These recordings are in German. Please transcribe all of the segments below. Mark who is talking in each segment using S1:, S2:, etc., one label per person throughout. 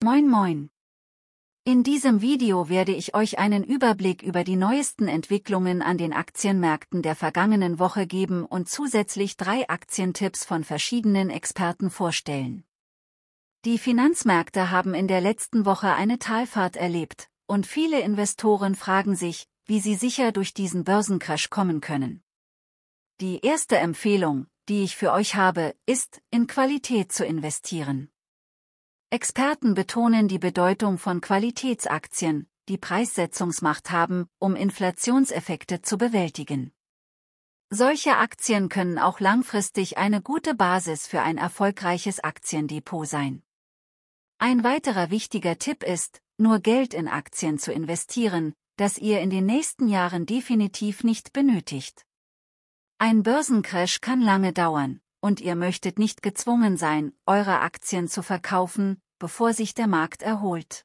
S1: Moin moin! In diesem Video werde ich euch einen Überblick über die neuesten Entwicklungen an den Aktienmärkten der vergangenen Woche geben und zusätzlich drei Aktientipps von verschiedenen Experten vorstellen. Die Finanzmärkte haben in der letzten Woche eine Talfahrt erlebt, und viele Investoren fragen sich, wie sie sicher durch diesen Börsencrash kommen können. Die erste Empfehlung, die ich für euch habe, ist, in Qualität zu investieren. Experten betonen die Bedeutung von Qualitätsaktien, die Preissetzungsmacht haben, um Inflationseffekte zu bewältigen. Solche Aktien können auch langfristig eine gute Basis für ein erfolgreiches Aktiendepot sein. Ein weiterer wichtiger Tipp ist, nur Geld in Aktien zu investieren, das ihr in den nächsten Jahren definitiv nicht benötigt. Ein Börsencrash kann lange dauern, und ihr möchtet nicht gezwungen sein, eure Aktien zu verkaufen, bevor sich der Markt erholt.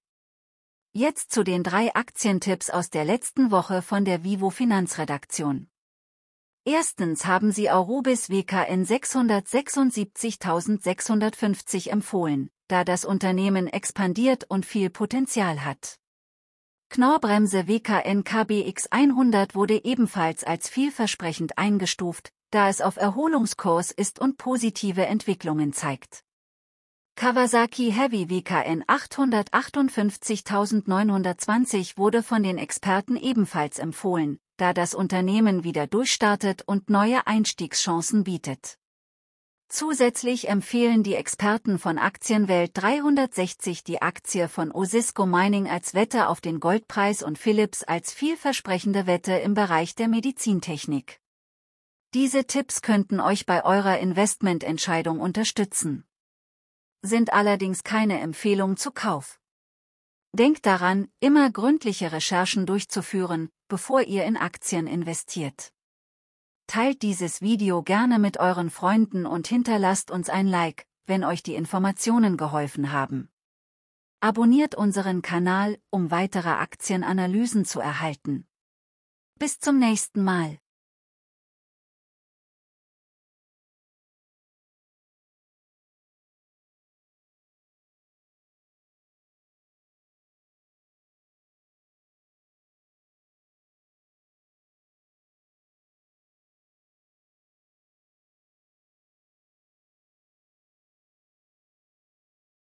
S1: Jetzt zu den drei Aktientipps aus der letzten Woche von der Vivo Finanzredaktion. Erstens haben sie Aurubis WKN 676.650 empfohlen, da das Unternehmen expandiert und viel Potenzial hat. Knorrbremse WKN KBX 100 wurde ebenfalls als vielversprechend eingestuft, da es auf Erholungskurs ist und positive Entwicklungen zeigt. Kawasaki Heavy WKN 858920 wurde von den Experten ebenfalls empfohlen, da das Unternehmen wieder durchstartet und neue Einstiegschancen bietet. Zusätzlich empfehlen die Experten von Aktienwelt 360 die Aktie von Osisco Mining als Wette auf den Goldpreis und Philips als vielversprechende Wette im Bereich der Medizintechnik. Diese Tipps könnten euch bei eurer Investmententscheidung unterstützen. Sind allerdings keine Empfehlung zu Kauf. Denkt daran, immer gründliche Recherchen durchzuführen, bevor ihr in Aktien investiert. Teilt dieses Video gerne mit euren Freunden und hinterlasst uns ein Like, wenn euch die Informationen geholfen haben. Abonniert unseren Kanal, um weitere Aktienanalysen zu erhalten. Bis zum nächsten Mal.